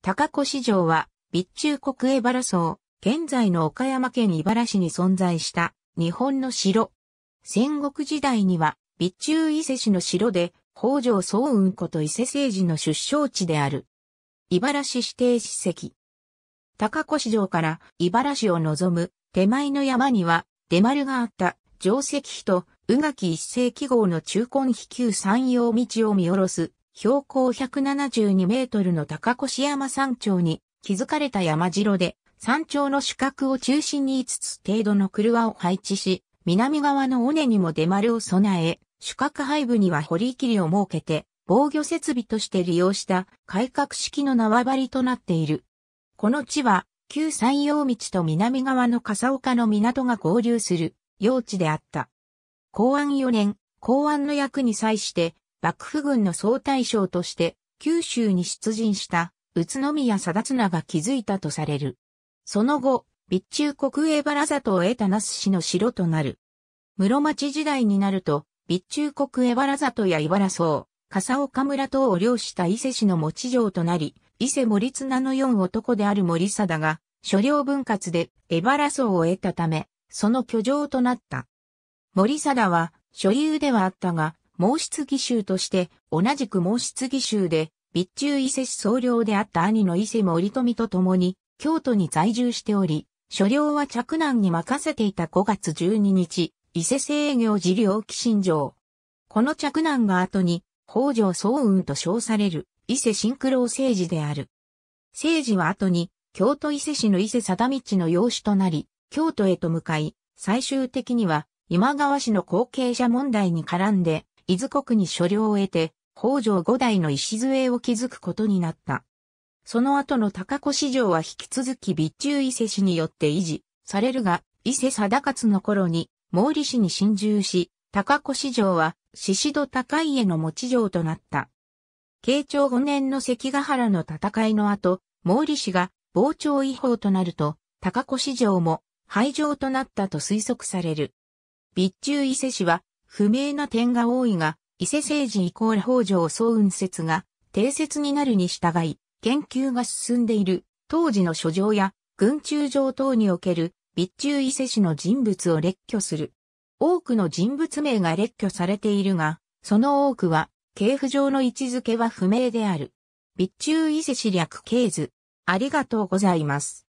高子市場は、備中国江原荘、現在の岡山県茨原市に存在した日本の城。戦国時代には、備中伊勢市の城で、北条早雲こと伊勢政治の出生地である。茨原市指定史跡。高子市場から茨原市を望む手前の山には、出丸があった定石碑と宇垣一世記号の中根飛球山陽道を見下ろす標高172メートルの高越山山頂に築かれた山城で、山頂の主角を中心に5つ程度の車を配置し、南側の尾根にも出丸を備え、主角背部には堀切を設けて、防御設備として利用した改革式の縄張りとなっている。この地は、旧山陽道と南側の笠岡の港が合流する、用地であった。公安4年、公安の役に際して、幕府軍の総大将として九州に出陣した宇都宮貞綱が築いたとされる。その後、備中国営原里を得た那須氏の城となる。室町時代になると、備中国江原里や茨荘、笠岡村等を領した伊勢氏の持ち城となり、伊勢森綱の四男である森貞が、所領分割で江原荘を得たため、その居城となった。森貞は、所有ではあったが、申出義州として、同じく申出義州で、備中伊勢市総領であった兄の伊勢森富と共に、京都に在住しており、所領は着難に任せていた5月12日、伊勢制御事業寄進城。この着難が後に、北条早雲と称される、伊勢新九郎政治である。政治は後に、京都伊勢市の伊勢貞道の養子となり、京都へと向かい、最終的には、今川氏の後継者問題に絡んで、伊豆国に所領を得て、北条五代の礎を築くことになった。その後の高市場は引き続き備中伊勢氏によって維持されるが、伊勢貞勝の頃に毛利氏に侵入し、高市場は宍戸高家の持ち城となった。慶長5年の関ヶ原の戦いの後、毛利氏が傍聴違法となると、高市場も廃城となったと推測される。備中伊勢氏は不明な点が多いが、伊勢政治イコール北条総運説が定説になるに従い、研究が進んでいる当時の書状や軍中状等における備中伊勢氏の人物を列挙する。多くの人物名が列挙されているが、その多くは、系譜上の位置づけは不明である。備中伊勢市略系図。ありがとうございます。